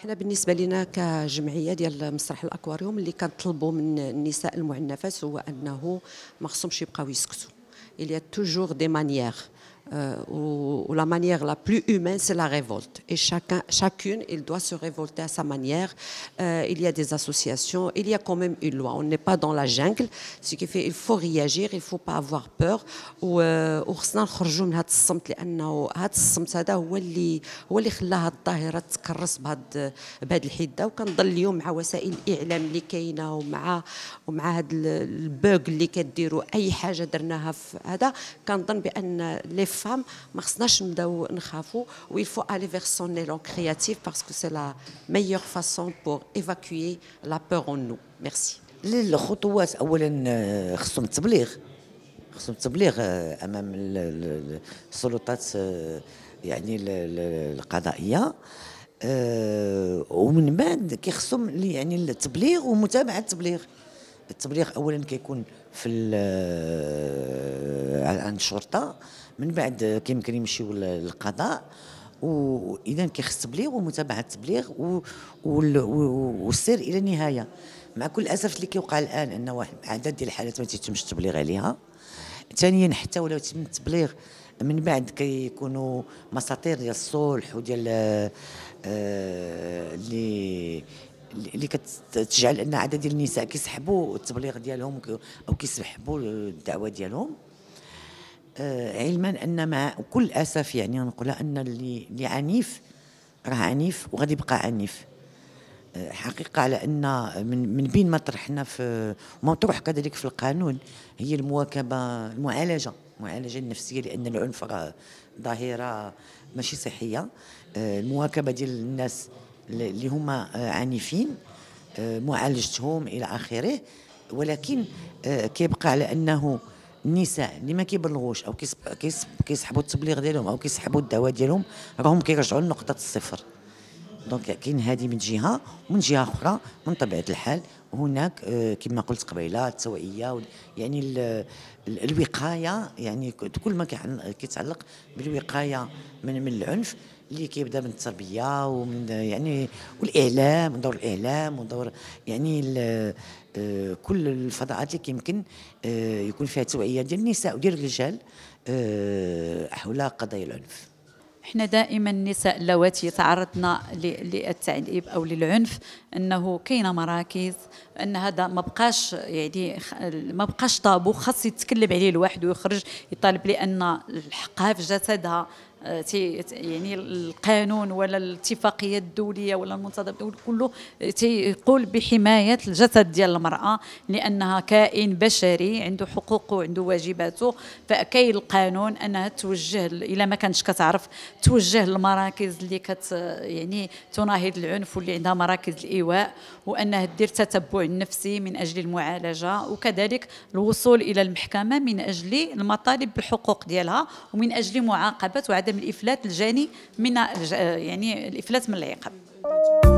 احنا بالنسبه لنا كجمعيه ديال مسرح الاكواريوم اللي كنطلبوا من النساء المعنفات هو انه ما خصهمش يبقاو يسكتوا il y a toujours des manières euh, la manière la plus humaine, c'est la révolte. Et chacun, chacune, il doit se révolter à sa manière. Euh, il y a des associations, il y a quand même une loi. On n'est pas dans la jungle, ce qui fait il faut réagir, il faut pas avoir peur. وخصنا نخرجوا من هذا parce que هذا الصمت هذا هو اللي هو اللي خلى هذه الظاهره تكرس بهذا بهذه الحده وكنظل اليوم مع وسائل الاعلام اللي كاينه ومع ومع هذا البوغ اللي كديروا اي حاجه درناها في هذا كنظن بان لي femmes, ما خصناش نبداو نخافوا ويلفو aller vers son élan créatif parce que c'est la meilleure façon pour évacuer la peur en nous. Merci. للخطوات اولا خصهم التبليغ خصهم التبليغ امام السلطات يعني القضائيه ومن بعد كيخصهم يعني التبليغ ومتابعه التبليغ التبليغ اولا كيكون في آه، عند الشرطه من بعد كيمكن يمشيو للقضاء واذا كيخص التبليغ ومتابعه التبليغ والسير الى النهايه مع كل اسف اللي كيوقع الان ان واحد عدد ديال الحالات ما تيتمش التبليغ عليها ثانيا حتى ولو تم التبليغ من بعد كيكونوا مساطير ديال الصلح وديال آه، آه، اللي اللي كتجعل ان عدد ديال النساء كيسحبوا التبليغ ديالهم او كيسحبوا الدعوه ديالهم آه، علما ان مع كل اسف يعني نقولها ان اللي اللي عنيف راه عنيف وغادي يبقى عنيف آه، حقيقة على أن من, من بين ما طرحنا في مطروح كذلك في القانون هي المواكبة المعالجة المعالجة النفسية لأن العنف راه ظاهرة ماشي صحية آه، المواكبة ديال الناس اللي هما آه، عنيفين آه، معالجتهم الى اخره ولكن آه، كيبقى على انه النساء اللي ما كيبلغوش او كيسحبوا التبليغ ديالهم او كيسحبوا الدواء ديالهم راهم كيرجعوا لنقطه الصفر دونك كاين هذه من جهه ومن جهه اخرى من طبيعه الحال هناك آه، كما قلت قبيله التوعيه يعني الوقايه يعني كل ما كيتعلق بالوقايه من من العنف اللي كيبدا من التربيه ومن يعني والاعلام ودور الاعلام ودور يعني آه، كل الفضاءات اللي كيمكن آه، يكون فيها توعيه ديال النساء وديال الرجال حول قضايا العنف احنا دائما النساء اللواتي تعرضنا للتعذيب او للعنف انه كاينه مراكز ان هذا ما بقاش يعني ما بقاش طابو خاص يتكلم عليه لوحده ويخرج يطالب لان الحقها في جسدها آه، يعني القانون ولا الاتفاقيه الدوليه ولا المنتدب الدولي كله آه، تيقول بحمايه الجسد ديال المراه لانها كائن بشري عنده حقوقه وعنده واجباته فكاين القانون انها توجه إلى ما كانتش كتعرف توجه للمراكز اللي كت يعني تناهض العنف واللي عندها مراكز الايواء وانها دير تتبع نفسي من اجل المعالجه وكذلك الوصول الى المحكمه من اجل المطالب بالحقوق ديالها ومن اجل معاقبه وعدم عدم الافلات الجاني من آه، يعني الافلات من العقاب